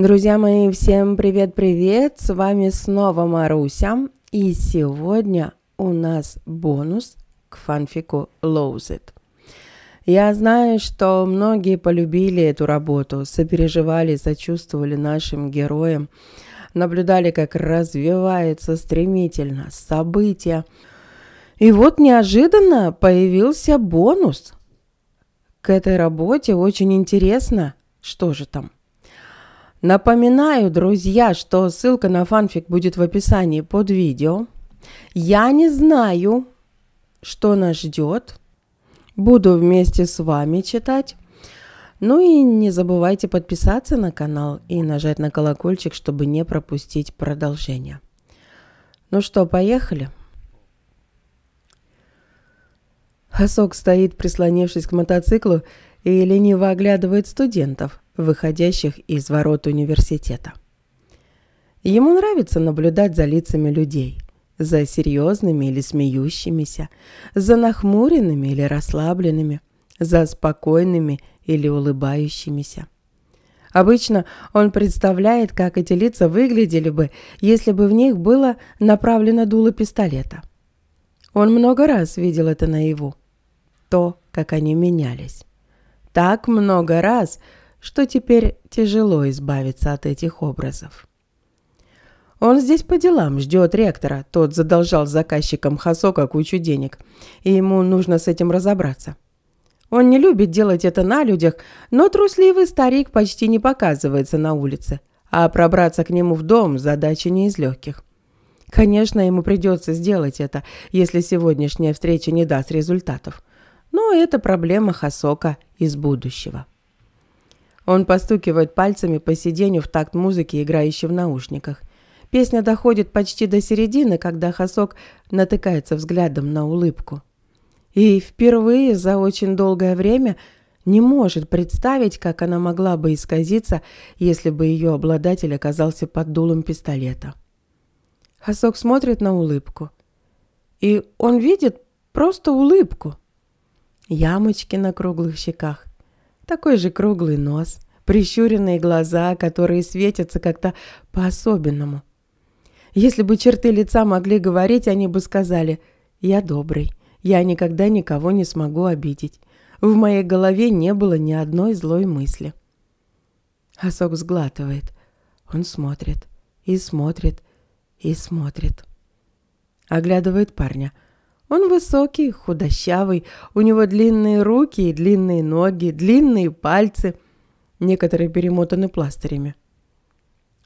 Друзья мои, всем привет-привет! С вами снова Маруся. И сегодня у нас бонус к фанфику Лоузет. Я знаю, что многие полюбили эту работу, сопереживали, сочувствовали нашим героям, наблюдали, как развивается стремительно событие. И вот неожиданно появился бонус. К этой работе очень интересно, что же там. Напоминаю, друзья, что ссылка на фанфик будет в описании под видео. Я не знаю, что нас ждет. Буду вместе с вами читать. Ну и не забывайте подписаться на канал и нажать на колокольчик, чтобы не пропустить продолжение. Ну что, поехали? Хасок стоит, прислонившись к мотоциклу, и лениво оглядывает студентов – выходящих из ворот университета. Ему нравится наблюдать за лицами людей, за серьезными или смеющимися, за нахмуренными или расслабленными, за спокойными или улыбающимися. Обычно он представляет, как эти лица выглядели бы, если бы в них было направлено дуло пистолета. Он много раз видел это наяву. То, как они менялись. Так много раз, что теперь тяжело избавиться от этих образов. Он здесь по делам, ждет ректора. Тот задолжал заказчикам Хасока кучу денег, и ему нужно с этим разобраться. Он не любит делать это на людях, но трусливый старик почти не показывается на улице, а пробраться к нему в дом – задача не из легких. Конечно, ему придется сделать это, если сегодняшняя встреча не даст результатов. Но это проблема Хасока из будущего. Он постукивает пальцами по сиденью в такт музыки, играющей в наушниках. Песня доходит почти до середины, когда Хасок натыкается взглядом на улыбку. И впервые за очень долгое время не может представить, как она могла бы исказиться, если бы ее обладатель оказался под дулом пистолета. Хасок смотрит на улыбку. И он видит просто улыбку. Ямочки на круглых щеках, такой же круглый нос, прищуренные глаза, которые светятся как-то по-особенному. Если бы черты лица могли говорить, они бы сказали «Я добрый, я никогда никого не смогу обидеть». В моей голове не было ни одной злой мысли. Осок сглатывает. Он смотрит и смотрит и смотрит. Оглядывает парня – он высокий, худощавый, у него длинные руки и длинные ноги, длинные пальцы, некоторые перемотаны пластырями.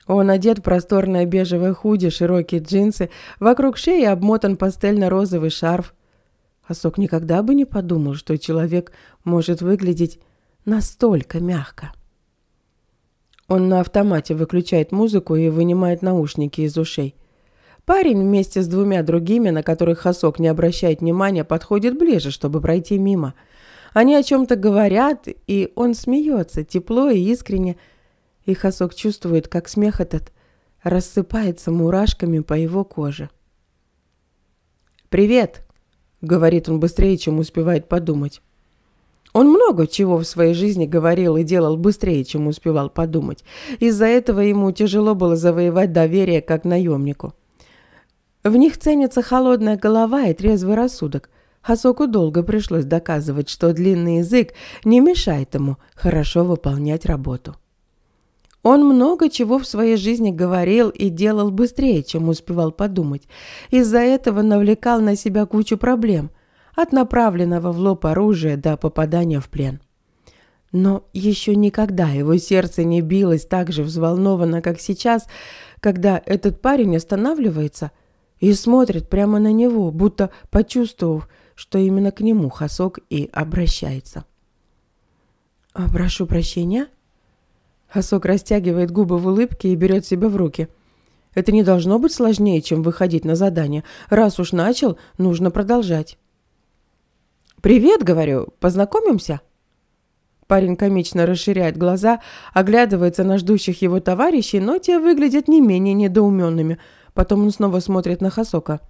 Он одет в просторное бежевое худи, широкие джинсы, вокруг шеи обмотан пастельно-розовый шарф. Осок никогда бы не подумал, что человек может выглядеть настолько мягко. Он на автомате выключает музыку и вынимает наушники из ушей. Парень вместе с двумя другими, на которых Хасок не обращает внимания, подходит ближе, чтобы пройти мимо. Они о чем-то говорят, и он смеется, тепло и искренне. И Хасок чувствует, как смех этот рассыпается мурашками по его коже. «Привет!» — говорит он быстрее, чем успевает подумать. Он много чего в своей жизни говорил и делал быстрее, чем успевал подумать. Из-за этого ему тяжело было завоевать доверие как наемнику. В них ценится холодная голова и трезвый рассудок. Хасоку долго пришлось доказывать, что длинный язык не мешает ему хорошо выполнять работу. Он много чего в своей жизни говорил и делал быстрее, чем успевал подумать. Из-за этого навлекал на себя кучу проблем, от направленного в лоб оружия до попадания в плен. Но еще никогда его сердце не билось так же взволнованно, как сейчас, когда этот парень останавливается – и смотрит прямо на него, будто почувствовав, что именно к нему Хасок и обращается. «А, «Прошу прощения?» Хасок растягивает губы в улыбке и берет себя в руки. «Это не должно быть сложнее, чем выходить на задание. Раз уж начал, нужно продолжать». «Привет, — говорю, — познакомимся?» Парень комично расширяет глаза, оглядывается на ждущих его товарищей, но те выглядят не менее недоуменными — Потом он снова смотрит на Хасока.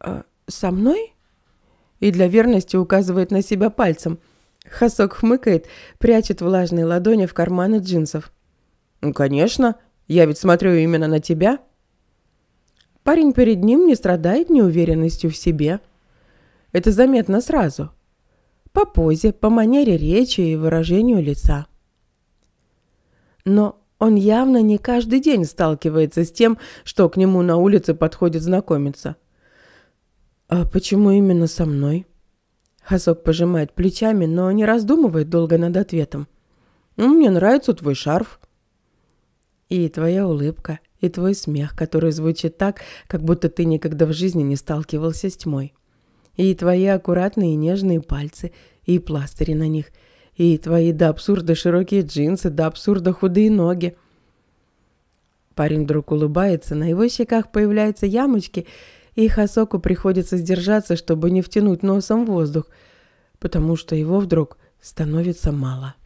«Э, «Со мной?» И для верности указывает на себя пальцем. Хасок хмыкает, прячет влажные ладони в карманы джинсов. «Ну, конечно. Я ведь смотрю именно на тебя». Парень перед ним не страдает неуверенностью в себе. Это заметно сразу. По позе, по манере речи и выражению лица. Но он явно не каждый день сталкивается с тем, что к нему на улице подходит знакомиться. «А почему именно со мной?» Хасок пожимает плечами, но не раздумывает долго над ответом. «Ну, «Мне нравится твой шарф». «И твоя улыбка, и твой смех, который звучит так, как будто ты никогда в жизни не сталкивался с тьмой. И твои аккуратные и нежные пальцы, и пластыри на них – и твои до абсурда широкие джинсы, до абсурда худые ноги. Парень вдруг улыбается, на его щеках появляются ямочки, и Хасоку приходится сдержаться, чтобы не втянуть носом воздух, потому что его вдруг становится мало.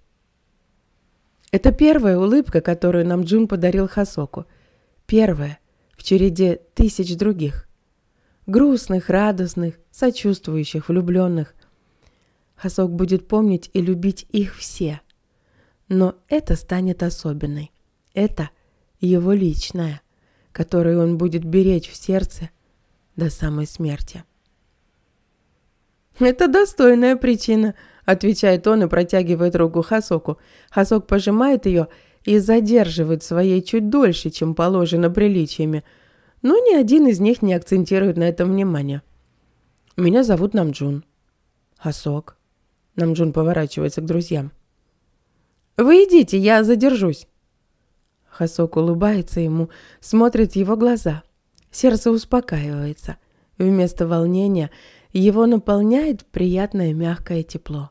Это первая улыбка, которую нам Джун подарил Хасоку. Первая в череде тысяч других. Грустных, радостных, сочувствующих, влюбленных. Хасок будет помнить и любить их все. Но это станет особенной. Это его личное, которое он будет беречь в сердце до самой смерти. «Это достойная причина», — отвечает он и протягивает руку Хасоку. Хасок пожимает ее и задерживает своей чуть дольше, чем положено приличиями, но ни один из них не акцентирует на этом внимание. «Меня зовут Намджун». «Хасок», Намджун поворачивается к друзьям. «Вы идите, я задержусь». Хасок улыбается ему, смотрит в его глаза. Сердце успокаивается. Вместо волнения его наполняет приятное мягкое тепло.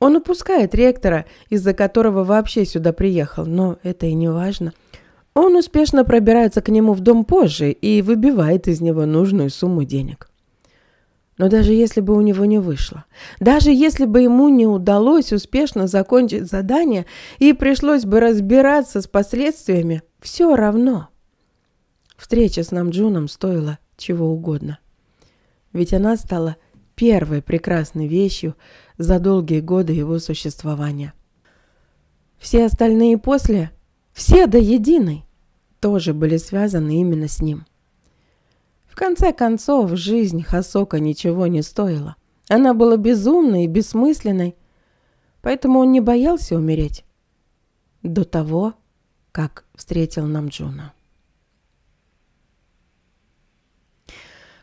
Он упускает ректора, из-за которого вообще сюда приехал, но это и не важно. Он успешно пробирается к нему в дом позже и выбивает из него нужную сумму денег. Но даже если бы у него не вышло, даже если бы ему не удалось успешно закончить задание и пришлось бы разбираться с последствиями, все равно. Встреча с Намджуном стоила чего угодно. Ведь она стала первой прекрасной вещью за долгие годы его существования. Все остальные после, все до единой, тоже были связаны именно с ним – в конце концов, жизнь Хасока ничего не стоила. Она была безумной и бессмысленной, поэтому он не боялся умереть. До того, как встретил Намджуна.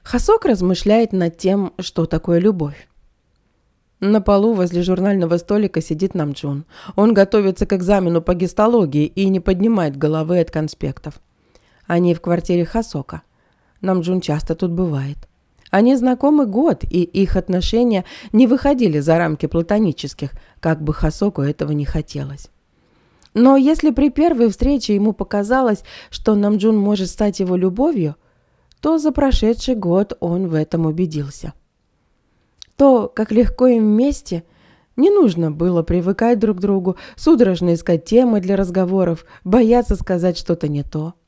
Хасок размышляет над тем, что такое любовь. На полу возле журнального столика сидит Намджун. Он готовится к экзамену по гистологии и не поднимает головы от конспектов. Они в квартире Хасока. Намджун часто тут бывает. Они знакомы год, и их отношения не выходили за рамки платонических, как бы Хасоку этого не хотелось. Но если при первой встрече ему показалось, что Намджун может стать его любовью, то за прошедший год он в этом убедился. То, как легко им вместе, не нужно было привыкать друг к другу, судорожно искать темы для разговоров, бояться сказать что-то не то –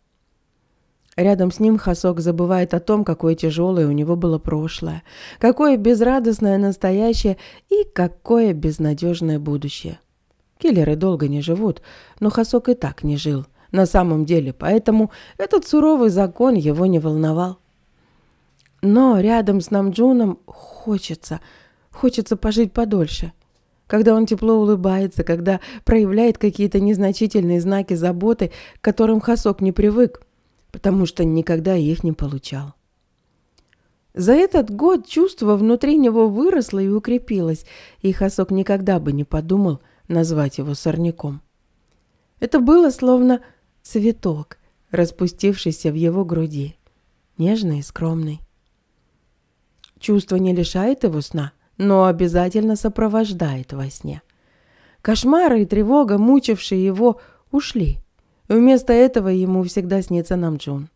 Рядом с ним Хасок забывает о том, какое тяжелое у него было прошлое, какое безрадостное настоящее и какое безнадежное будущее. Киллеры долго не живут, но Хасок и так не жил на самом деле, поэтому этот суровый закон его не волновал. Но рядом с Намджуном хочется, хочется пожить подольше. Когда он тепло улыбается, когда проявляет какие-то незначительные знаки заботы, к которым Хасок не привык – потому что никогда их не получал. За этот год чувство внутри него выросло и укрепилось, и Хасок никогда бы не подумал назвать его сорняком. Это было словно цветок, распустившийся в его груди, нежный и скромный. Чувство не лишает его сна, но обязательно сопровождает во сне. Кошмары и тревога, мучившие его, ушли, Вместо этого ему всегда снится Намджун.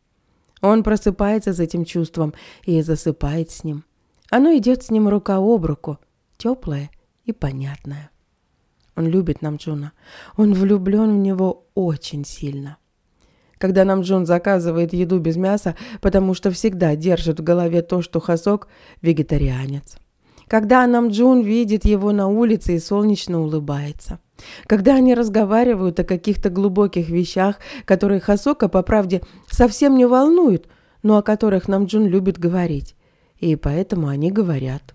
Он просыпается с этим чувством и засыпает с ним. Оно идет с ним рука об руку, теплое и понятное. Он любит Намджуна. Он влюблен в него очень сильно. Когда Намджун заказывает еду без мяса, потому что всегда держит в голове то, что Хасок – вегетарианец. Когда Намджун видит его на улице и солнечно улыбается – когда они разговаривают о каких-то глубоких вещах, которые Хасока, по правде, совсем не волнуют, но о которых Намджун любит говорить. И поэтому они говорят.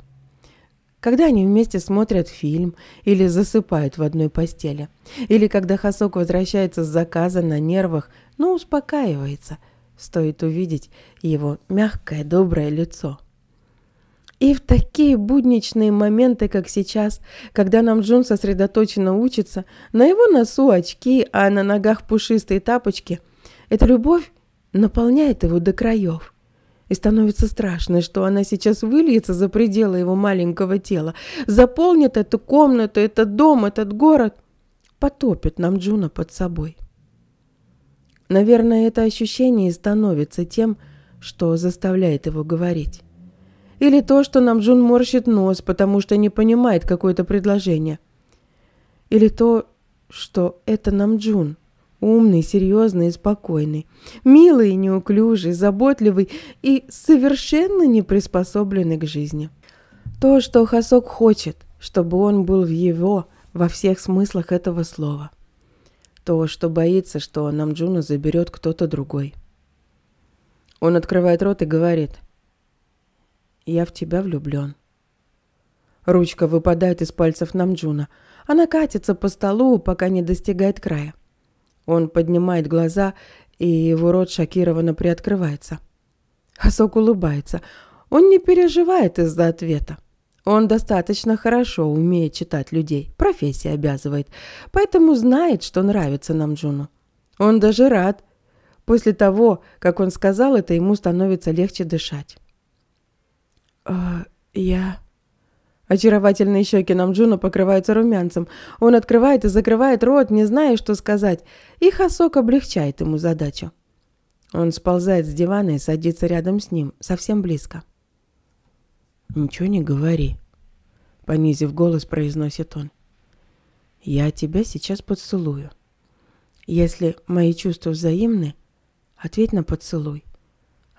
Когда они вместе смотрят фильм или засыпают в одной постели. Или когда Хасок возвращается с заказа на нервах, но успокаивается. Стоит увидеть его мягкое доброе лицо. И в такие будничные моменты, как сейчас, когда нам Джун сосредоточенно учится, на его носу очки, а на ногах пушистые тапочки, эта любовь наполняет его до краев. И становится страшно, что она сейчас выльется за пределы его маленького тела, заполнит эту комнату, этот дом, этот город, потопит нам Джуна под собой. Наверное, это ощущение и становится тем, что заставляет его говорить. Или то, что нам Джун морщит нос, потому что не понимает какое-то предложение. Или то, что это нам Джун. Умный, серьезный и спокойный. Милый и неуклюжий, заботливый и совершенно не приспособленный к жизни. То, что Хасок хочет, чтобы он был в его, во всех смыслах этого слова. То, что боится, что нам Джуна заберет кто-то другой. Он открывает рот и говорит – я в тебя влюблен. Ручка выпадает из пальцев Намджуна. Она катится по столу, пока не достигает края. Он поднимает глаза, и его рот шокированно приоткрывается. Хасок улыбается. Он не переживает из-за ответа. Он достаточно хорошо умеет читать людей, профессия обязывает, поэтому знает, что нравится Намджуну. Он даже рад. После того, как он сказал это, ему становится легче дышать. Э, я...» Очаровательные щеки Намджуна покрываются румянцем. Он открывает и закрывает рот, не зная, что сказать. И Хасок облегчает ему задачу. Он сползает с дивана и садится рядом с ним, совсем близко. «Ничего не говори», — понизив голос, произносит он. «Я тебя сейчас поцелую. Если мои чувства взаимны, ответь на поцелуй.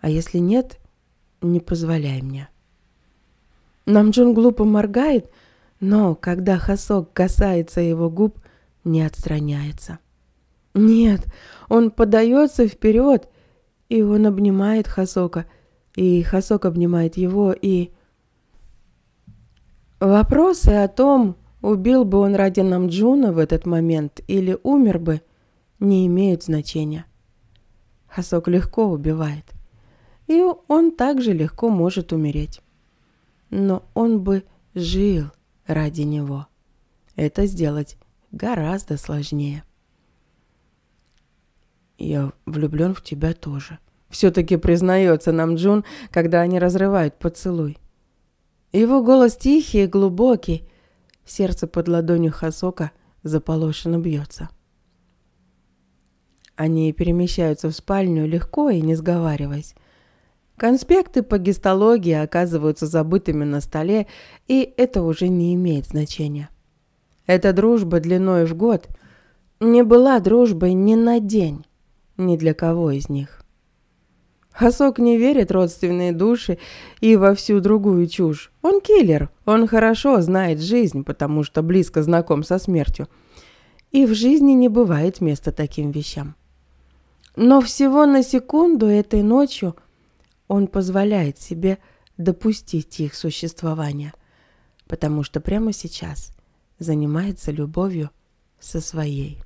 А если нет, не позволяй мне». Намджун глупо моргает, но когда Хасок касается его губ, не отстраняется. Нет, он подается вперед, и он обнимает Хасока, и Хасок обнимает его, и... Вопросы о том, убил бы он ради Намджуна в этот момент или умер бы, не имеют значения. Хасок легко убивает, и он также легко может умереть но он бы жил ради него. Это сделать гораздо сложнее. Я влюблен в тебя тоже. Все-таки признается нам Джун, когда они разрывают поцелуй. Его голос тихий и глубокий. Сердце под ладонью Хасока заполошенно бьется. Они перемещаются в спальню легко и не сговариваясь. Конспекты по гистологии оказываются забытыми на столе, и это уже не имеет значения. Эта дружба длиной в год не была дружбой ни на день, ни для кого из них. Хасок не верит родственные души и во всю другую чушь. Он киллер, он хорошо знает жизнь, потому что близко знаком со смертью. И в жизни не бывает места таким вещам. Но всего на секунду этой ночью – он позволяет себе допустить их существование, потому что прямо сейчас занимается любовью со своей.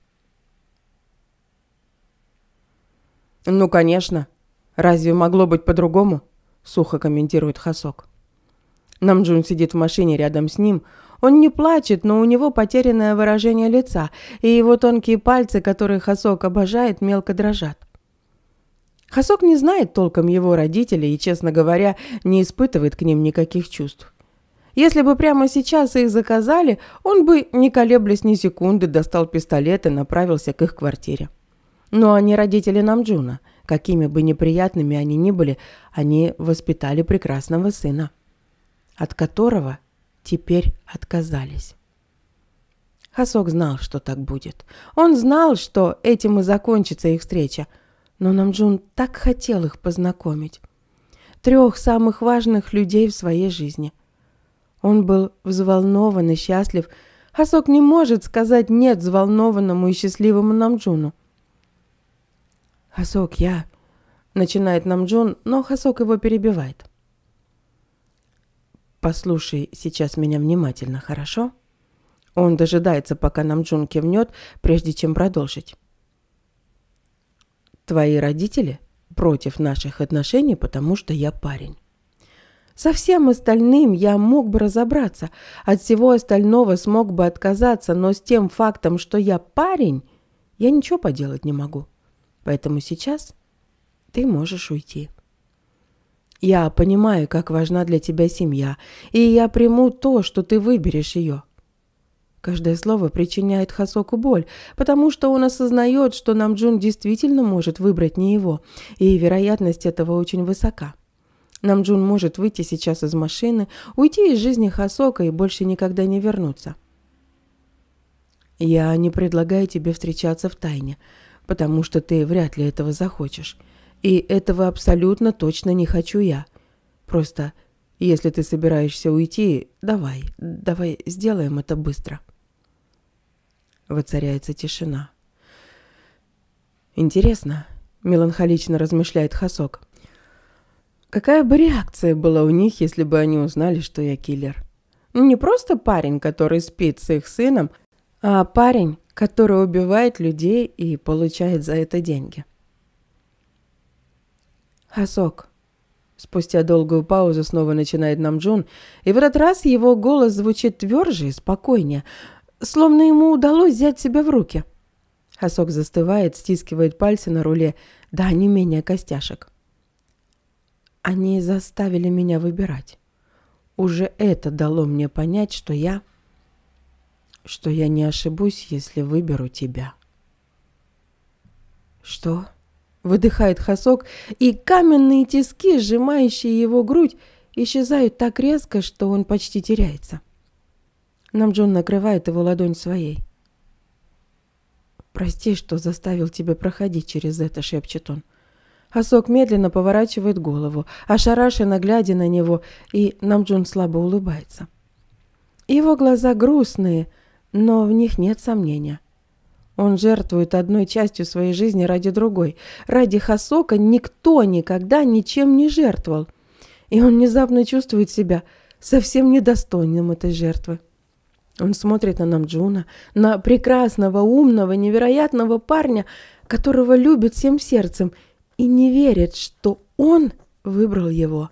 «Ну, конечно. Разве могло быть по-другому?» – сухо комментирует Хасок. Намджун сидит в машине рядом с ним. Он не плачет, но у него потерянное выражение лица, и его тонкие пальцы, которые Хасок обожает, мелко дрожат. Хасок не знает толком его родителей и, честно говоря, не испытывает к ним никаких чувств. Если бы прямо сейчас их заказали, он бы, не колеблясь ни секунды, достал пистолет и направился к их квартире. Но они родители Намджуна. Какими бы неприятными они ни были, они воспитали прекрасного сына, от которого теперь отказались. Хасок знал, что так будет. Он знал, что этим и закончится их встреча – но Намджун так хотел их познакомить. Трех самых важных людей в своей жизни. Он был взволнован и счастлив. Хасок не может сказать «нет» взволнованному и счастливому Намджуну. «Хасок, я...» — начинает Намджун, но Хасок его перебивает. «Послушай сейчас меня внимательно, хорошо?» Он дожидается, пока Намджун кивнет, прежде чем продолжить. Твои родители против наших отношений, потому что я парень. Со всем остальным я мог бы разобраться, от всего остального смог бы отказаться, но с тем фактом, что я парень, я ничего поделать не могу. Поэтому сейчас ты можешь уйти. Я понимаю, как важна для тебя семья, и я приму то, что ты выберешь ее. Каждое слово причиняет Хасоку боль, потому что он осознает, что Намджун действительно может выбрать не его, и вероятность этого очень высока. Намджун может выйти сейчас из машины, уйти из жизни Хасока и больше никогда не вернуться. «Я не предлагаю тебе встречаться в тайне, потому что ты вряд ли этого захочешь. И этого абсолютно точно не хочу я. Просто, если ты собираешься уйти, давай, давай сделаем это быстро». Воцаряется тишина. «Интересно», — меланхолично размышляет Хасок. «Какая бы реакция была у них, если бы они узнали, что я киллер? Ну, не просто парень, который спит с их сыном, а парень, который убивает людей и получает за это деньги». «Хасок», Спустя долгую паузу снова начинает Намджун, и в этот раз его голос звучит тверже и спокойнее, Словно ему удалось взять себя в руки. Хасок застывает, стискивает пальцы на руле, да не менее костяшек. Они заставили меня выбирать. Уже это дало мне понять, что я... Что я не ошибусь, если выберу тебя. Что? Выдыхает Хасок, и каменные тиски, сжимающие его грудь, исчезают так резко, что он почти теряется. Нам Джон накрывает его ладонь своей. «Прости, что заставил тебя проходить через это», — шепчет он. Хасок медленно поворачивает голову, ошарашенно глядя на него, и Намджун слабо улыбается. Его глаза грустные, но в них нет сомнения. Он жертвует одной частью своей жизни ради другой. Ради Хасока никто никогда ничем не жертвовал. И он внезапно чувствует себя совсем недостойным этой жертвы. Он смотрит на Намджуна, на прекрасного, умного, невероятного парня, которого любит всем сердцем, и не верит, что он выбрал его,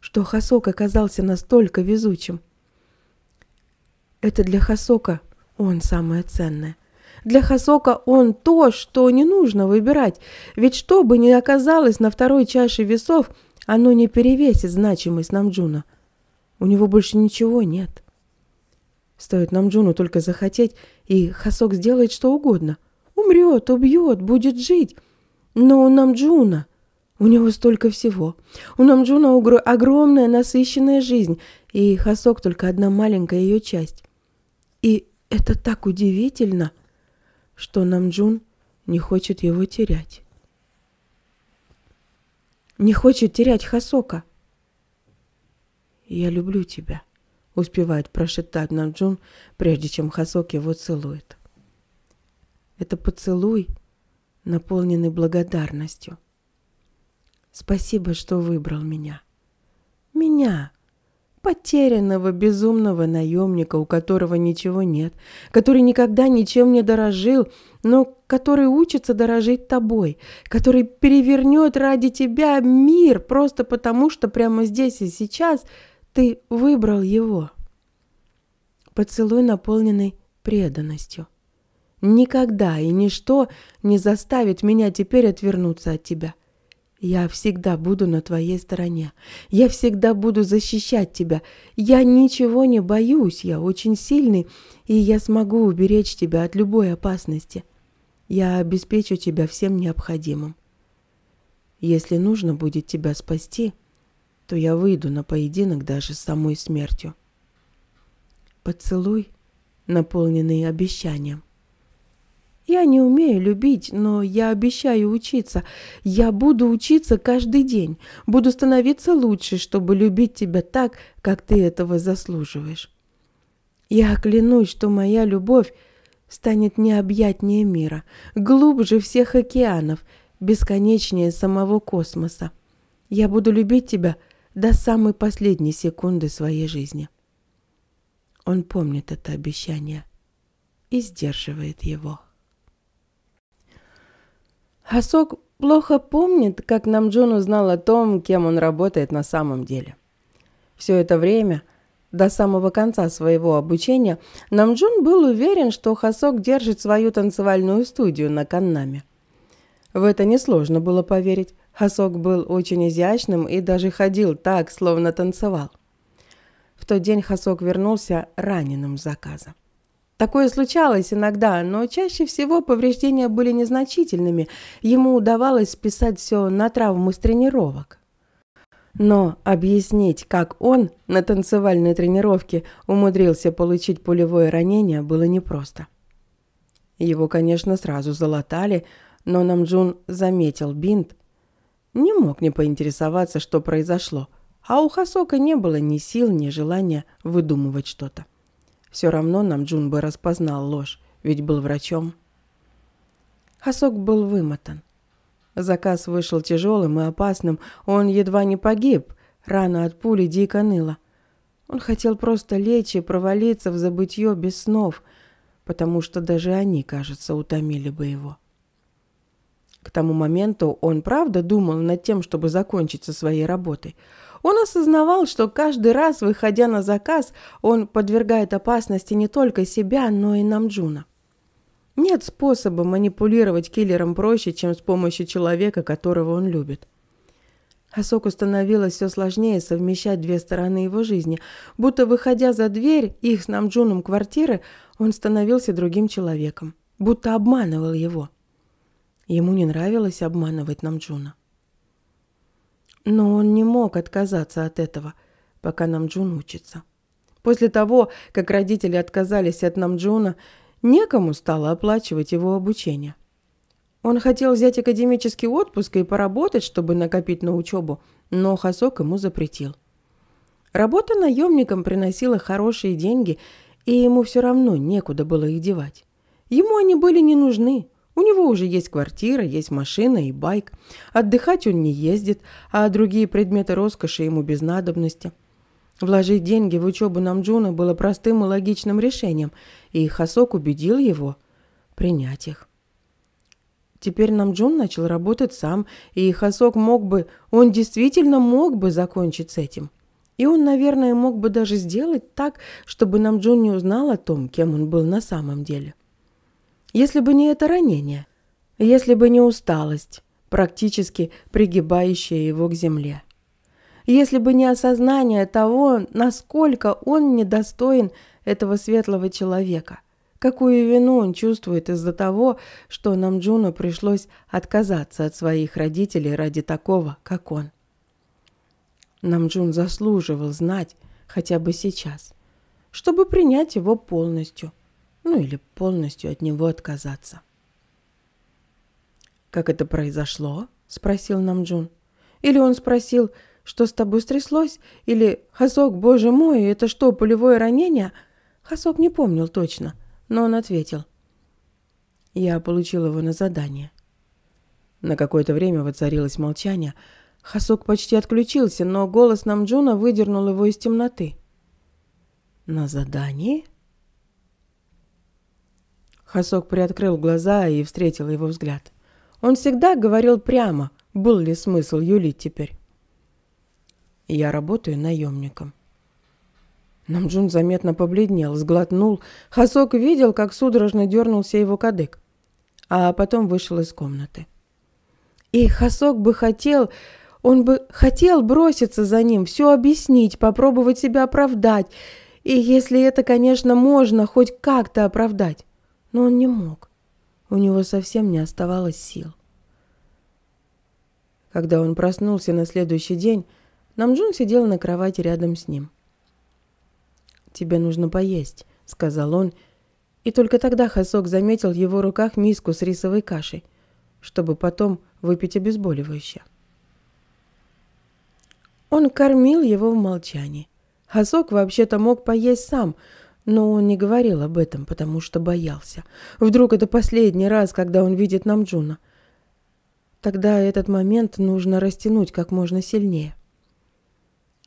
что Хасок оказался настолько везучим. Это для Хасока он самое ценное. Для Хасока он то, что не нужно выбирать, ведь что бы ни оказалось на второй чаше весов, оно не перевесит значимость Намджуна. У него больше ничего нет. Стоит нам Джуну только захотеть, и Хасок сделает что угодно. Умрет, убьет, будет жить. Но у нам Джуна. У него столько всего. У нам Джуна огромная насыщенная жизнь, и Хасок только одна маленькая ее часть. И это так удивительно, что нам Джун не хочет его терять. Не хочет терять Хасока. Я люблю тебя успевает прошептать нам Джун, прежде чем Хасок его целует. Это поцелуй, наполненный благодарностью. Спасибо, что выбрал меня. Меня, потерянного, безумного наемника, у которого ничего нет, который никогда ничем не дорожил, но который учится дорожить тобой, который перевернет ради тебя мир просто потому, что прямо здесь и сейчас – ты выбрал его. Поцелуй, наполненный преданностью. Никогда и ничто не заставит меня теперь отвернуться от тебя. Я всегда буду на твоей стороне. Я всегда буду защищать тебя. Я ничего не боюсь, я очень сильный, и я смогу уберечь тебя от любой опасности. Я обеспечу тебя всем необходимым. Если нужно будет тебя спасти, — то я выйду на поединок даже с самой смертью. Поцелуй, наполненный обещанием. Я не умею любить, но я обещаю учиться. Я буду учиться каждый день. Буду становиться лучше, чтобы любить тебя так, как ты этого заслуживаешь. Я клянусь, что моя любовь станет необъятнее мира, глубже всех океанов, бесконечнее самого космоса. Я буду любить тебя – до самой последней секунды своей жизни. Он помнит это обещание и сдерживает его. Хасок плохо помнит, как Намджун узнал о том, кем он работает на самом деле. Все это время, до самого конца своего обучения, Намджун был уверен, что Хасок держит свою танцевальную студию на Каннаме. В это несложно было поверить, Хасок был очень изящным и даже ходил так, словно танцевал. В тот день Хасок вернулся раненым с заказа. Такое случалось иногда, но чаще всего повреждения были незначительными, ему удавалось списать все на травму с тренировок. Но объяснить, как он на танцевальной тренировке умудрился получить пулевое ранение, было непросто. Его, конечно, сразу залатали, но Намджун заметил бинт не мог не поинтересоваться, что произошло, а у Хасока не было ни сил, ни желания выдумывать что-то. Все равно нам Джун бы распознал ложь, ведь был врачом. Хасок был вымотан. Заказ вышел тяжелым и опасным, он едва не погиб, рана от пули дико ныла. Он хотел просто лечь и провалиться в забытье без снов, потому что даже они, кажется, утомили бы его. К тому моменту он правда думал над тем, чтобы закончить со своей работой. Он осознавал, что каждый раз, выходя на заказ, он подвергает опасности не только себя, но и Намджуна. Нет способа манипулировать киллером проще, чем с помощью человека, которого он любит. Асоку становилось все сложнее совмещать две стороны его жизни. Будто выходя за дверь их с Намджуном квартиры, он становился другим человеком. Будто обманывал его. Ему не нравилось обманывать Намджуна. Но он не мог отказаться от этого, пока Намджун учится. После того, как родители отказались от Намджуна, некому стало оплачивать его обучение. Он хотел взять академический отпуск и поработать, чтобы накопить на учебу, но Хасок ему запретил. Работа наемником приносила хорошие деньги, и ему все равно некуда было их девать. Ему они были не нужны. У него уже есть квартира, есть машина и байк. Отдыхать он не ездит, а другие предметы роскоши ему без надобности. Вложить деньги в учебу Намджуна было простым и логичным решением, и Хасок убедил его принять их. Теперь Намджун начал работать сам, и Хасок мог бы, он действительно мог бы закончить с этим. И он, наверное, мог бы даже сделать так, чтобы Намджун не узнал о том, кем он был на самом деле. Если бы не это ранение, если бы не усталость, практически пригибающая его к земле, если бы не осознание того, насколько он недостоин этого светлого человека, какую вину он чувствует из-за того, что Намджуну пришлось отказаться от своих родителей ради такого, как он. Намджун заслуживал знать хотя бы сейчас, чтобы принять его полностью – ну или полностью от него отказаться. «Как это произошло?» – спросил Намджун. «Или он спросил, что с тобой стряслось? Или «Хасок, боже мой, это что, пулевое ранение?» Хасок не помнил точно, но он ответил. Я получил его на задание. На какое-то время воцарилось молчание. Хасок почти отключился, но голос Намджуна выдернул его из темноты. «На задании?» Хасок приоткрыл глаза и встретил его взгляд. Он всегда говорил прямо, был ли смысл Юли теперь. «Я работаю наемником». Намджун заметно побледнел, сглотнул. Хасок видел, как судорожно дернулся его кадык, а потом вышел из комнаты. И Хасок бы хотел, он бы хотел броситься за ним, все объяснить, попробовать себя оправдать. И если это, конечно, можно хоть как-то оправдать но он не мог. У него совсем не оставалось сил. Когда он проснулся на следующий день, Намджун сидел на кровати рядом с ним. «Тебе нужно поесть», — сказал он, и только тогда Хасок заметил в его руках миску с рисовой кашей, чтобы потом выпить обезболивающее. Он кормил его в молчании. Хасок вообще-то мог поесть сам — но он не говорил об этом, потому что боялся. Вдруг это последний раз, когда он видит Намджуна. Тогда этот момент нужно растянуть как можно сильнее.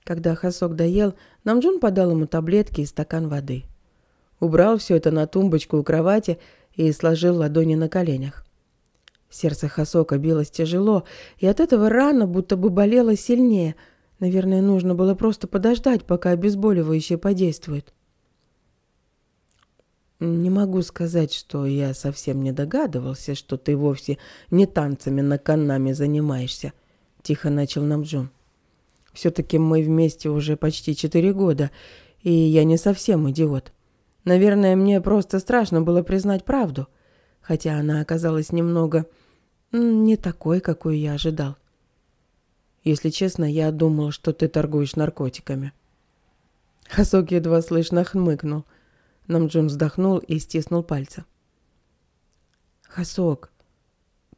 Когда Хасок доел, Намджун подал ему таблетки и стакан воды. Убрал все это на тумбочку у кровати и сложил ладони на коленях. Сердце Хасока билось тяжело, и от этого рана будто бы болела сильнее. Наверное, нужно было просто подождать, пока обезболивающее подействует. Не могу сказать, что я совсем не догадывался, что ты вовсе не танцами на канаме занимаешься, тихо начал Намджун. Все-таки мы вместе уже почти четыре года, и я не совсем идиот. Наверное, мне просто страшно было признать правду, хотя она оказалась немного не такой, какую я ожидал. Если честно, я думал, что ты торгуешь наркотиками. Хасок едва слышно хмыкнул – Намджун вздохнул и стиснул пальцы. «Хасок,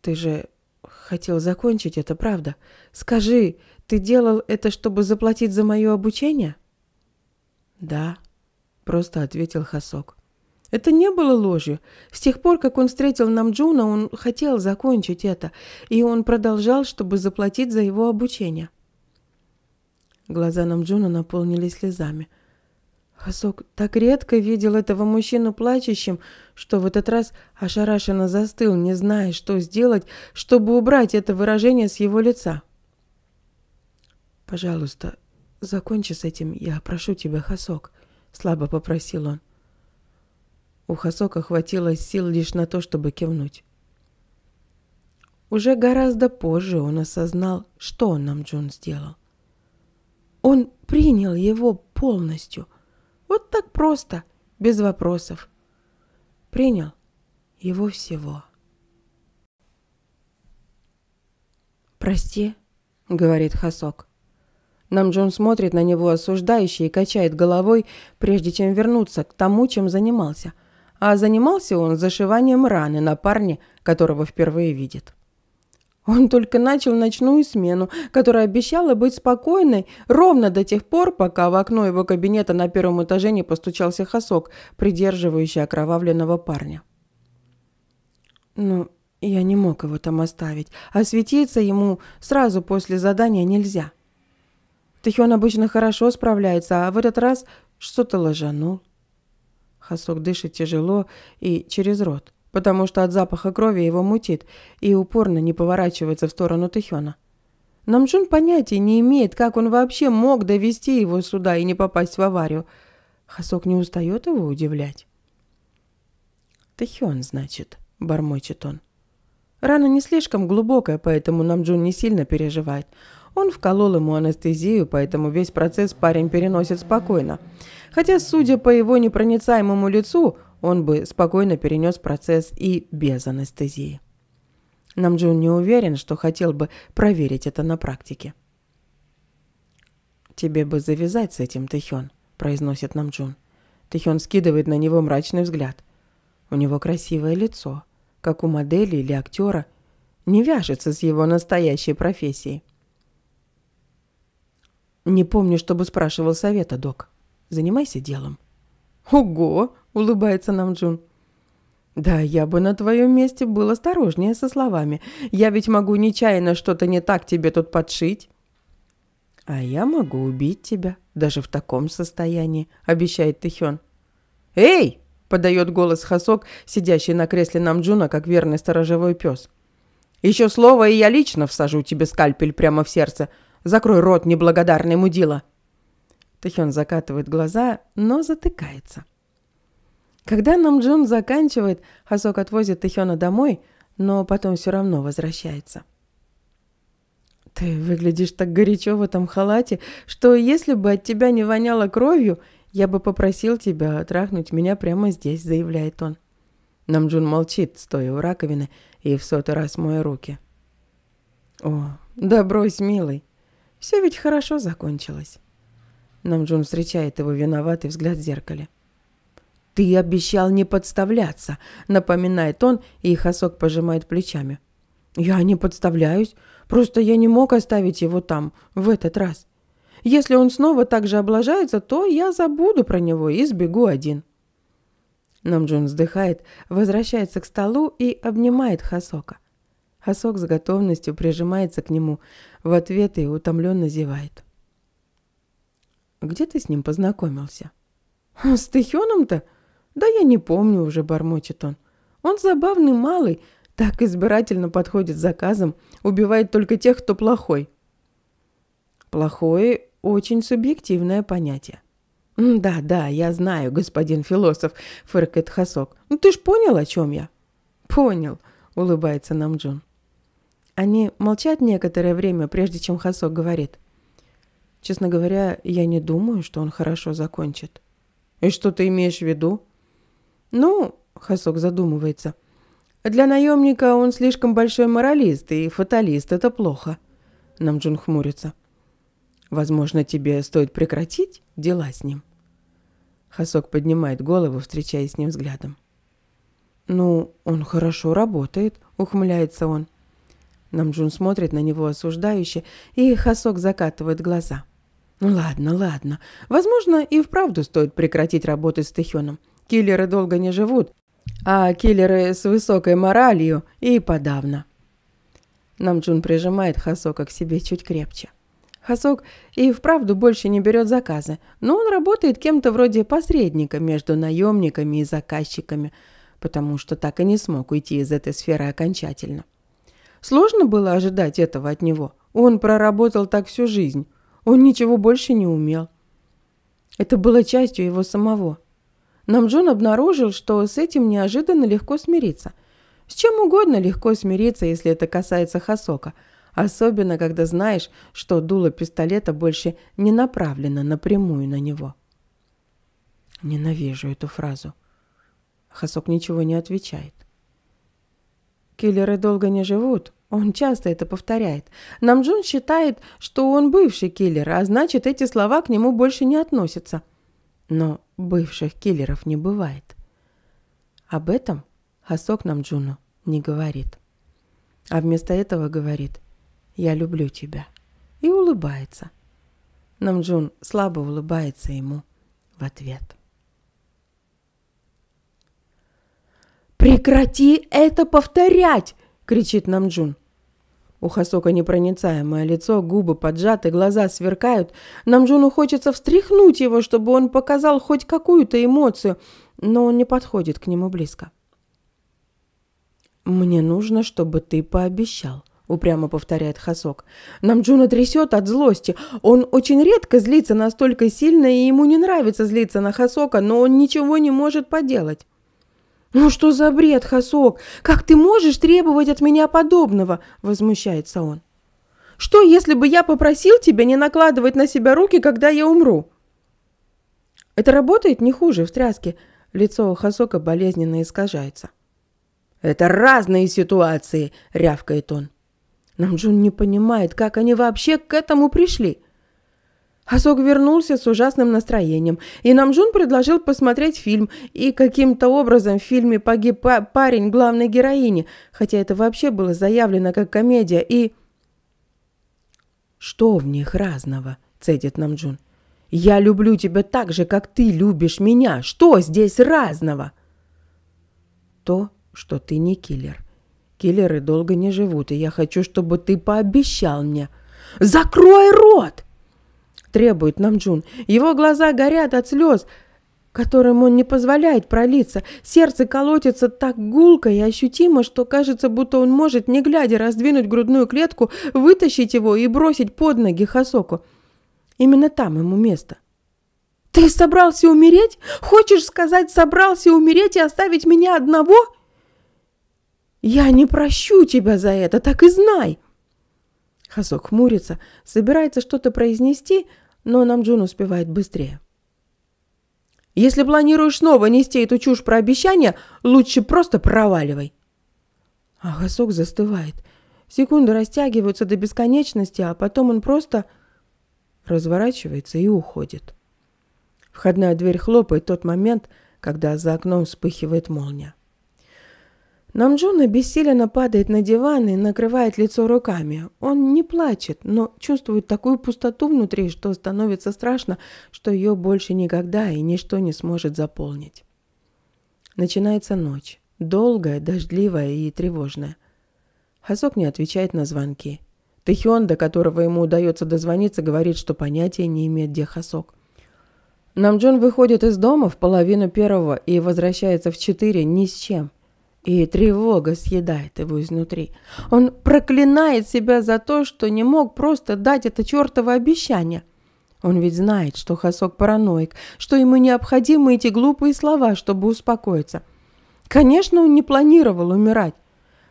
ты же хотел закончить это, правда? Скажи, ты делал это, чтобы заплатить за мое обучение?» «Да», — просто ответил Хасок. Это не было ложью. С тех пор, как он встретил Намджуна, он хотел закончить это, и он продолжал, чтобы заплатить за его обучение. Глаза Намджуна наполнились слезами. Хасок так редко видел этого мужчину плачущим, что в этот раз ошарашенно застыл, не зная, что сделать, чтобы убрать это выражение с его лица. «Пожалуйста, закончи с этим, я прошу тебя, Хасок», — слабо попросил он. У Хасока хватило сил лишь на то, чтобы кивнуть. Уже гораздо позже он осознал, что он нам Джун сделал. Он принял его полностью — вот так просто, без вопросов. Принял его всего. «Прости», — говорит Хасок. Нам Джон смотрит на него осуждающе и качает головой, прежде чем вернуться к тому, чем занимался. А занимался он зашиванием раны на парне, которого впервые видит. Он только начал ночную смену, которая обещала быть спокойной ровно до тех пор, пока в окно его кабинета на первом этаже не постучался хосок, придерживающий окровавленного парня. Ну, я не мог его там оставить. Осветиться а ему сразу после задания нельзя. Тихион обычно хорошо справляется, а в этот раз что-то ложанул. Хасок дышит тяжело и через рот потому что от запаха крови его мутит и упорно не поворачивается в сторону Тэхёна. Намджун понятия не имеет, как он вообще мог довести его сюда и не попасть в аварию. Хасок не устает его удивлять. «Тэхён, значит», — бормочет он. Рана не слишком глубокая, поэтому Намджун не сильно переживает. Он вколол ему анестезию, поэтому весь процесс парень переносит спокойно. Хотя, судя по его непроницаемому лицу, он бы спокойно перенес процесс и без анестезии. Намджун не уверен, что хотел бы проверить это на практике. «Тебе бы завязать с этим, Тэхён», – произносит Намджун. Тэхён скидывает на него мрачный взгляд. У него красивое лицо, как у модели или актера, не вяжется с его настоящей профессией. «Не помню, чтобы спрашивал совета, док. Занимайся делом», «Ого!» – улыбается нам Джун. «Да, я бы на твоем месте был осторожнее со словами. Я ведь могу нечаянно что-то не так тебе тут подшить». «А я могу убить тебя, даже в таком состоянии», – обещает Тэхён. «Эй!» – подает голос Хасок, сидящий на кресле Намджуна, как верный сторожевой пес. «Еще слово, и я лично всажу тебе скальпель прямо в сердце. Закрой рот, неблагодарный мудила!» Тэхён закатывает глаза, но затыкается. Когда Намджун заканчивает, Хасок отвозит Тэхёна домой, но потом все равно возвращается. «Ты выглядишь так горячо в этом халате, что если бы от тебя не воняло кровью, я бы попросил тебя трахнуть меня прямо здесь», — заявляет он. Намджун молчит, стоя у раковины, и в сотый раз моя руки. «О, да брось, милый, все ведь хорошо закончилось». Намджун встречает его виноватый взгляд в зеркале. «Ты обещал не подставляться», — напоминает он, и Хасок пожимает плечами. «Я не подставляюсь. Просто я не мог оставить его там, в этот раз. Если он снова так же облажается, то я забуду про него и сбегу один». Намджун вздыхает, возвращается к столу и обнимает Хасока. Хасок с готовностью прижимается к нему в ответ и утомленно зевает. Где ты с ним познакомился? А с Тихёном-то? Да я не помню уже, бормочет он. Он забавный малый, так избирательно подходит заказам, убивает только тех, кто плохой. Плохой – очень субъективное понятие. «Да, да, я знаю, господин философ», – фыркает Хасок. Ну, ты ж понял, о чем я?» «Понял», – улыбается нам Джун. Они молчат некоторое время, прежде чем Хасок говорит – Честно говоря, я не думаю, что он хорошо закончит. И что ты имеешь в виду? Ну, Хасок задумывается. Для наемника он слишком большой моралист и фаталист. Это плохо. Намджун хмурится. Возможно, тебе стоит прекратить дела с ним. Хасок поднимает голову, встречаясь с ним взглядом. «Ну, он хорошо работает», — ухмыляется он. Намджун смотрит на него осуждающе, и Хасок закатывает глаза. Ну ладно, ладно. Возможно, и вправду стоит прекратить работать с Тэхёном. Киллеры долго не живут, а киллеры с высокой моралью и подавно. Намджун прижимает Хасока к себе чуть крепче. Хасок и вправду больше не берет заказы, но он работает кем-то вроде посредника между наемниками и заказчиками, потому что так и не смог уйти из этой сферы окончательно. Сложно было ожидать этого от него. Он проработал так всю жизнь. Он ничего больше не умел. Это было частью его самого. Намджон обнаружил, что с этим неожиданно легко смириться. С чем угодно легко смириться, если это касается Хасока. Особенно, когда знаешь, что дуло пистолета больше не направлено напрямую на него. Ненавижу эту фразу. Хасок ничего не отвечает. Киллеры долго не живут, он часто это повторяет. Намджун считает, что он бывший киллер, а значит, эти слова к нему больше не относятся. Но бывших киллеров не бывает. Об этом Хасок Намджуну не говорит. А вместо этого говорит «Я люблю тебя» и улыбается. Намджун слабо улыбается ему в ответ. «Прекрати это повторять!» кричит нам Джун. У Хасока непроницаемое лицо, губы поджаты, глаза сверкают. Намджуну хочется встряхнуть его, чтобы он показал хоть какую-то эмоцию, но он не подходит к нему близко. «Мне нужно, чтобы ты пообещал», — упрямо повторяет Хасок. Намджуна трясет от злости. Он очень редко злится настолько сильно, и ему не нравится злиться на Хасока, но он ничего не может поделать. «Ну что за бред, Хасок? Как ты можешь требовать от меня подобного?» – возмущается он. «Что, если бы я попросил тебя не накладывать на себя руки, когда я умру?» Это работает не хуже в тряске. Лицо у Хасока болезненно искажается. «Это разные ситуации!» – рявкает он. Намджун не понимает, как они вообще к этому пришли – Асок вернулся с ужасным настроением, и Намжун предложил посмотреть фильм, и каким-то образом в фильме погиб парень главной героини, хотя это вообще было заявлено как комедия, и... «Что в них разного?» – цедит Намджун. «Я люблю тебя так же, как ты любишь меня. Что здесь разного?» «То, что ты не киллер. Киллеры долго не живут, и я хочу, чтобы ты пообещал мне...» «Закрой рот!» требует Намджун. Его глаза горят от слез, которым он не позволяет пролиться. Сердце колотится так гулко и ощутимо, что кажется, будто он может, не глядя, раздвинуть грудную клетку, вытащить его и бросить под ноги Хасоку. Именно там ему место. «Ты собрался умереть? Хочешь сказать, собрался умереть и оставить меня одного?» «Я не прощу тебя за это, так и знай!» Хазок хмурится, собирается что-то произнести, но Намджун успевает быстрее. «Если планируешь снова нести эту чушь про обещания, лучше просто проваливай!» А Хасок застывает. Секунды растягиваются до бесконечности, а потом он просто разворачивается и уходит. Входная дверь хлопает тот момент, когда за окном вспыхивает молния. Намджун обессиленно падает на диван и накрывает лицо руками. Он не плачет, но чувствует такую пустоту внутри, что становится страшно, что ее больше никогда и ничто не сможет заполнить. Начинается ночь. Долгая, дождливая и тревожная. Хасок не отвечает на звонки. Тэхён, до которого ему удается дозвониться, говорит, что понятия не имеет, где Хасок. Намджун выходит из дома в половину первого и возвращается в четыре ни с чем – и тревога съедает его изнутри. Он проклинает себя за то, что не мог просто дать это чертово обещание. Он ведь знает, что Хасок параноик, что ему необходимы эти глупые слова, чтобы успокоиться. Конечно, он не планировал умирать.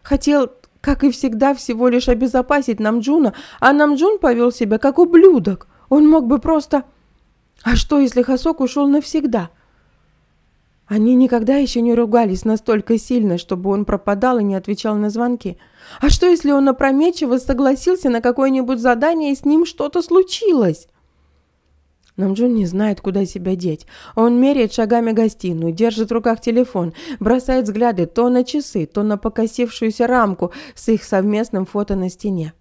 Хотел, как и всегда, всего лишь обезопасить Намджуна, а Намджун повел себя как ублюдок. Он мог бы просто... А что, если Хасок ушел навсегда? — они никогда еще не ругались настолько сильно, чтобы он пропадал и не отвечал на звонки. А что, если он опрометчиво согласился на какое-нибудь задание и с ним что-то случилось? Намджун не знает, куда себя деть. Он меряет шагами гостиную, держит в руках телефон, бросает взгляды то на часы, то на покосившуюся рамку с их совместным фото на стене.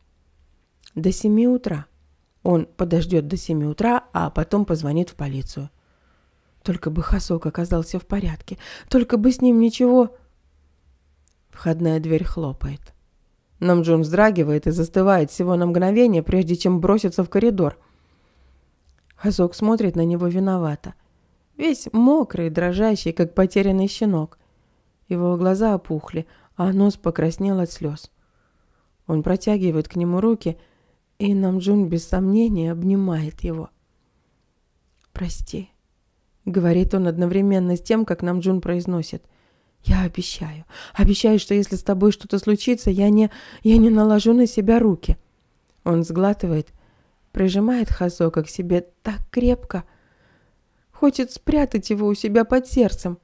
До семи утра. Он подождет до семи утра, а потом позвонит в полицию. Только бы Хасок оказался в порядке, только бы с ним ничего... Входная дверь хлопает. Намджун вздрагивает и застывает всего на мгновение, прежде чем броситься в коридор. Хасок смотрит на него виновато. Весь мокрый, дрожащий, как потерянный щенок. Его глаза опухли, а нос покраснел от слез. Он протягивает к нему руки, и Намджун без сомнения обнимает его. «Прости», говорит он одновременно с тем, как нам Джун произносит. Я обещаю, обещаю, что если с тобой что-то случится, я не, я не наложу на себя руки. Он сглатывает, прижимает Хазока к себе так крепко, хочет спрятать его у себя под сердцем.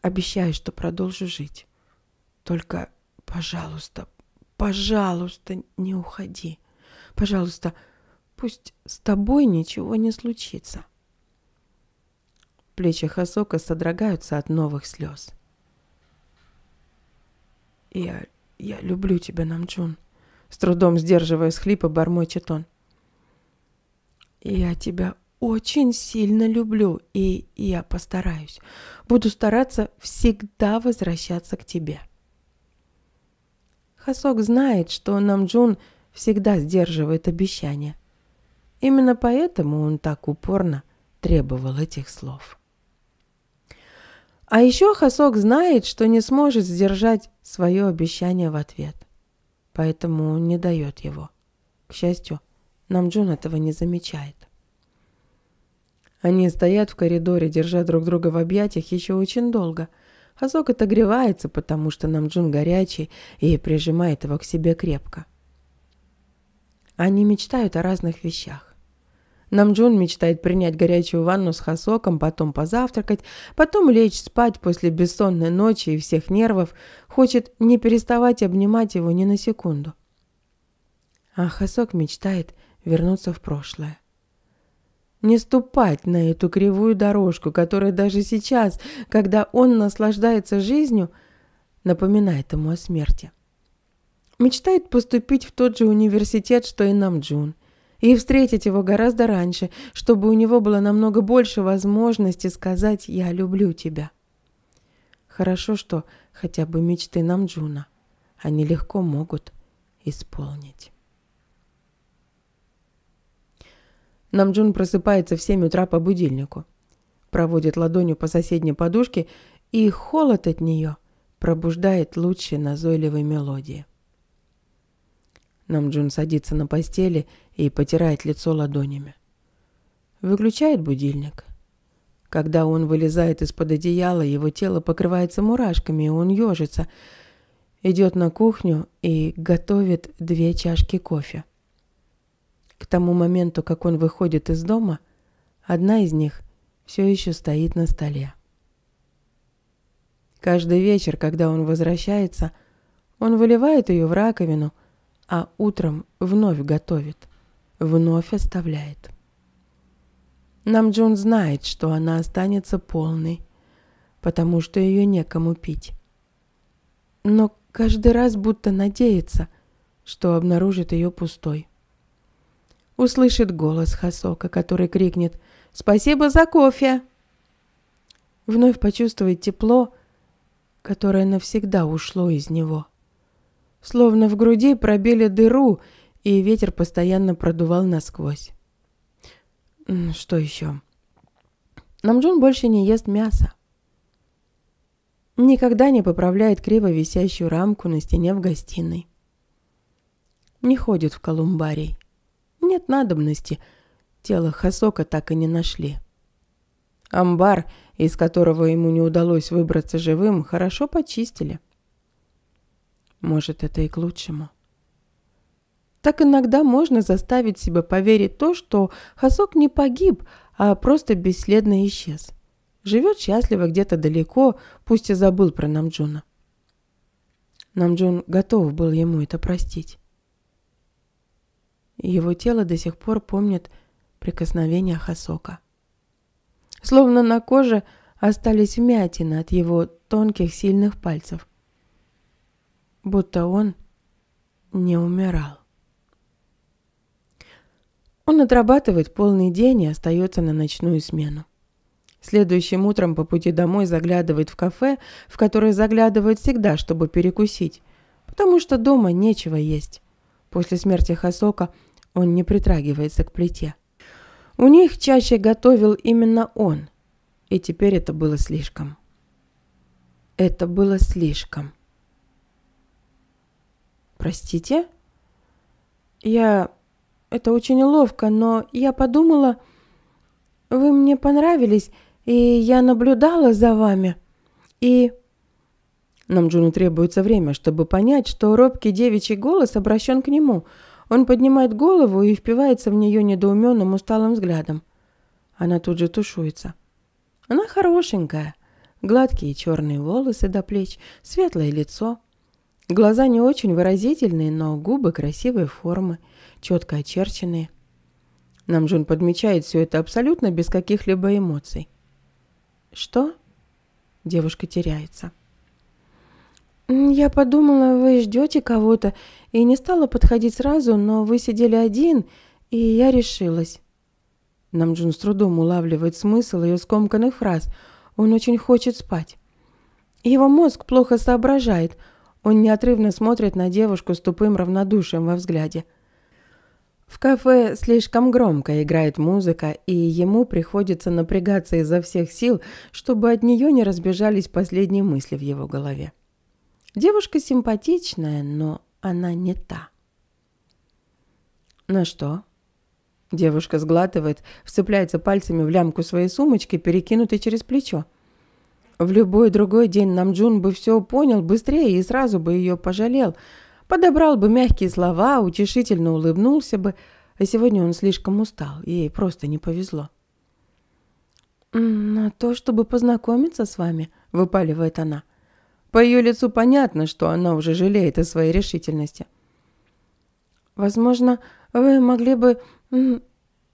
Обещаю, что продолжу жить. Только, пожалуйста, пожалуйста, не уходи. Пожалуйста, пусть с тобой ничего не случится. Плечи Хасока содрогаются от новых слез. «Я... я люблю тебя, Намджун», — с трудом сдерживая схлипа бормочет он. «Я тебя очень сильно люблю, и я постараюсь. Буду стараться всегда возвращаться к тебе». Хасок знает, что Намджун всегда сдерживает обещания. Именно поэтому он так упорно требовал этих слов. А еще Хасок знает, что не сможет сдержать свое обещание в ответ. Поэтому не дает его. К счастью, Намджун этого не замечает. Они стоят в коридоре, держа друг друга в объятиях еще очень долго. Хасок отогревается, потому что Намджун горячий и прижимает его к себе крепко. Они мечтают о разных вещах. Намджун мечтает принять горячую ванну с хасоком, потом позавтракать, потом лечь спать после бессонной ночи и всех нервов, хочет не переставать обнимать его ни на секунду. А хасок мечтает вернуться в прошлое. Не ступать на эту кривую дорожку, которая даже сейчас, когда он наслаждается жизнью, напоминает ему о смерти. Мечтает поступить в тот же университет, что и Намджун – и встретить его гораздо раньше, чтобы у него было намного больше возможности сказать «я люблю тебя». Хорошо, что хотя бы мечты Намджуна они легко могут исполнить. Намджун просыпается в 7 утра по будильнику, проводит ладонью по соседней подушке, и холод от нее пробуждает лучшие назойливой мелодии. Намджун садится на постели и и потирает лицо ладонями. Выключает будильник. Когда он вылезает из-под одеяла, его тело покрывается мурашками, и он ежится. Идет на кухню и готовит две чашки кофе. К тому моменту, как он выходит из дома, одна из них все еще стоит на столе. Каждый вечер, когда он возвращается, он выливает ее в раковину, а утром вновь готовит – вновь оставляет. Нам Джун знает, что она останется полной, потому что ее некому пить. Но каждый раз будто надеется, что обнаружит ее пустой. Услышит голос Хасока, который крикнет «Спасибо за кофе!» Вновь почувствует тепло, которое навсегда ушло из него. Словно в груди пробили дыру, и ветер постоянно продувал насквозь. Что еще? Намджун больше не ест мясо. Никогда не поправляет криво висящую рамку на стене в гостиной. Не ходит в колумбарий. Нет надобности. Тело Хасока так и не нашли. Амбар, из которого ему не удалось выбраться живым, хорошо почистили. Может, это и к лучшему. Так иногда можно заставить себя поверить то, что Хасок не погиб, а просто бесследно исчез. Живет счастливо где-то далеко, пусть и забыл про Намджуна. Намджун готов был ему это простить. Его тело до сих пор помнит прикосновение Хасока. Словно на коже остались вмятины от его тонких сильных пальцев. Будто он не умирал. Он отрабатывает полный день и остается на ночную смену. Следующим утром по пути домой заглядывает в кафе, в которое заглядывает всегда, чтобы перекусить, потому что дома нечего есть. После смерти Хасока он не притрагивается к плите. У них чаще готовил именно он, и теперь это было слишком. Это было слишком. Простите? Я это очень ловко, но я подумала, вы мне понравились, и я наблюдала за вами. И нам Джуну требуется время, чтобы понять, что робкий девичий голос обращен к нему. Он поднимает голову и впивается в нее недоуменным усталым взглядом. Она тут же тушуется. Она хорошенькая. Гладкие черные волосы до плеч, светлое лицо. Глаза не очень выразительные, но губы красивой формы – четко очерченные. Намжун подмечает все это абсолютно без каких-либо эмоций. «Что?» Девушка теряется. «Я подумала, вы ждете кого-то, и не стала подходить сразу, но вы сидели один, и я решилась». Намджун с трудом улавливает смысл ее скомканных фраз. Он очень хочет спать. Его мозг плохо соображает. Он неотрывно смотрит на девушку с тупым равнодушием во взгляде. В кафе слишком громко играет музыка, и ему приходится напрягаться изо всех сил, чтобы от нее не разбежались последние мысли в его голове. Девушка симпатичная, но она не та. На что?» Девушка сглатывает, вцепляется пальцами в лямку своей сумочки, перекинутой через плечо. В любой другой день Намджун бы все понял быстрее и сразу бы ее пожалел – Подобрал бы мягкие слова, утешительно улыбнулся бы, а сегодня он слишком устал, ей просто не повезло. «На то, чтобы познакомиться с вами», — выпаливает она. По ее лицу понятно, что она уже жалеет о своей решительности. «Возможно, вы могли бы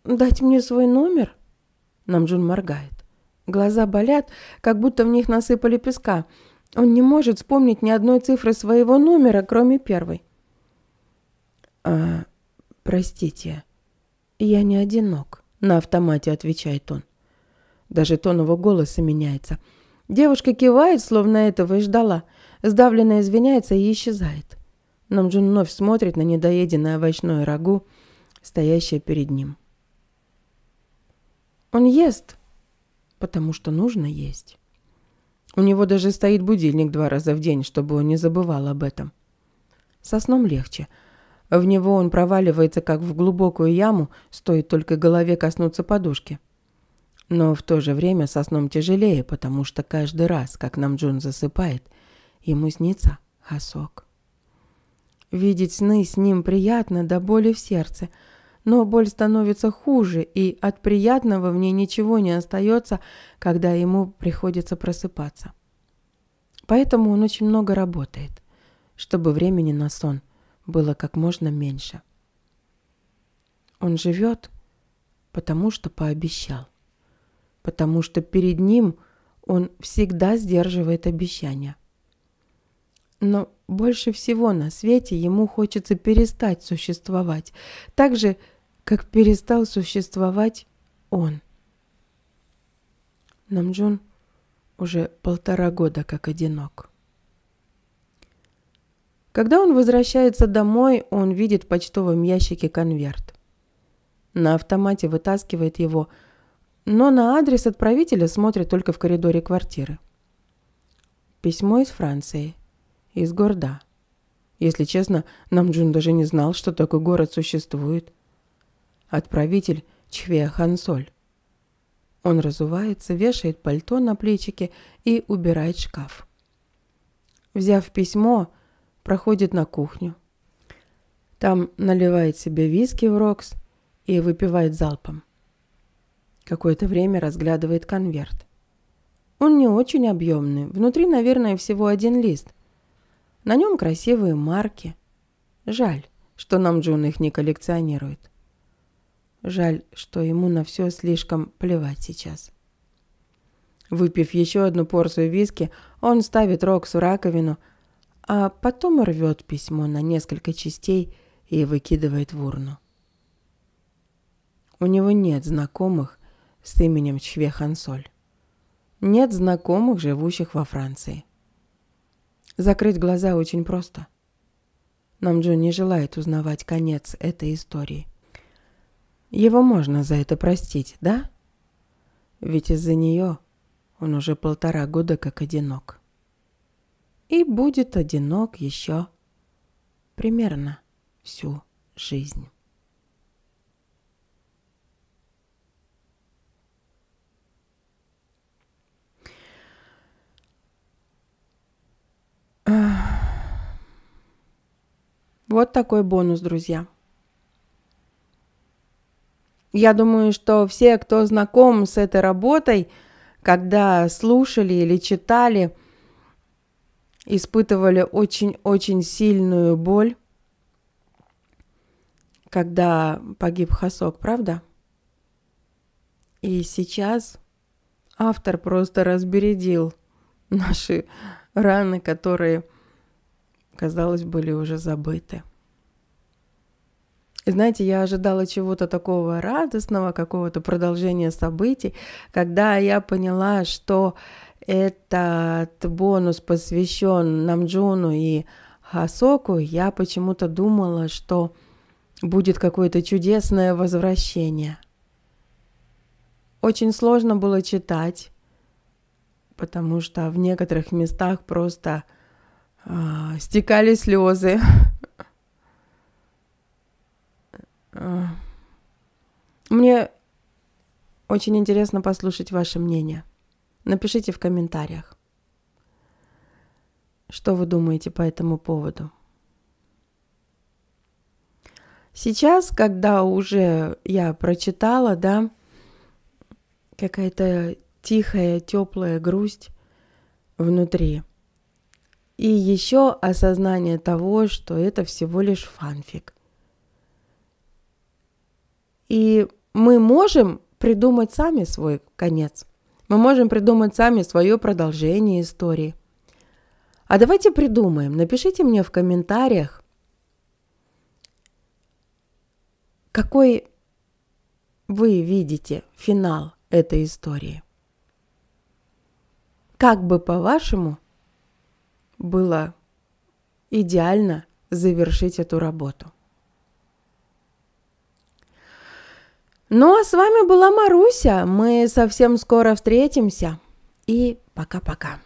дать мне свой номер?» Намджун моргает. Глаза болят, как будто в них насыпали песка — он не может вспомнить ни одной цифры своего номера, кроме первой. «А, простите, я не одинок», — на автомате отвечает он. Даже тон его голоса меняется. Девушка кивает, словно этого и ждала. Сдавленно извиняется и исчезает. Намджун вновь смотрит на недоеденное овощное рагу, стоящее перед ним. Он ест, потому что нужно есть. У него даже стоит будильник два раза в день, чтобы он не забывал об этом. Со сном легче. В него он проваливается, как в глубокую яму, стоит только голове коснуться подушки. Но в то же время со сном тяжелее, потому что каждый раз, как нам Намджун засыпает, ему снится Хасок. Видеть сны с ним приятно до да боли в сердце – но боль становится хуже, и от приятного в ней ничего не остается, когда ему приходится просыпаться. Поэтому он очень много работает, чтобы времени на сон было как можно меньше. Он живет, потому что пообещал, потому что перед ним он всегда сдерживает обещания. Но больше всего на свете ему хочется перестать существовать, так же, как перестал существовать он. Намджун уже полтора года как одинок. Когда он возвращается домой, он видит в почтовом ящике конверт. На автомате вытаскивает его, но на адрес отправителя смотрит только в коридоре квартиры. Письмо из Франции – из города. Если честно, Намджун даже не знал, что такой город существует. Отправитель Чхве Хансоль. Он разувается, вешает пальто на плечики и убирает шкаф. Взяв письмо, проходит на кухню. Там наливает себе виски в рокс и выпивает залпом. Какое-то время разглядывает конверт. Он не очень объемный, внутри, наверное, всего один лист – на нем красивые марки. Жаль, что нам Джун их не коллекционирует. Жаль, что ему на все слишком плевать сейчас. Выпив еще одну порцию виски, он ставит в раковину, а потом рвет письмо на несколько частей и выкидывает в урну. У него нет знакомых с именем Чве Хансоль. Нет знакомых, живущих во Франции. Закрыть глаза очень просто. Намджун не желает узнавать конец этой истории. Его можно за это простить, да? Ведь из-за нее он уже полтора года как одинок. И будет одинок еще примерно всю жизнь. Вот такой бонус, друзья. Я думаю, что все, кто знаком с этой работой, когда слушали или читали, испытывали очень-очень сильную боль, когда погиб Хасок, правда? И сейчас автор просто разбередил наши раны, которые казалось, были уже забыты. И знаете, я ожидала чего-то такого радостного, какого-то продолжения событий, когда я поняла, что этот бонус посвящен Намджуну и Хасоку, я почему-то думала, что будет какое-то чудесное возвращение. Очень сложно было читать, потому что в некоторых местах просто а, стекали слезы. А, мне очень интересно послушать ваше мнение. Напишите в комментариях, что вы думаете по этому поводу. Сейчас, когда уже я прочитала, да, какая-то тихая, теплая грусть внутри – и еще осознание того, что это всего лишь фанфик. И мы можем придумать сами свой конец. Мы можем придумать сами свое продолжение истории. А давайте придумаем. Напишите мне в комментариях, какой вы видите финал этой истории. Как бы, по-вашему, было идеально завершить эту работу. Ну а с вами была Маруся. Мы совсем скоро встретимся. И пока-пока.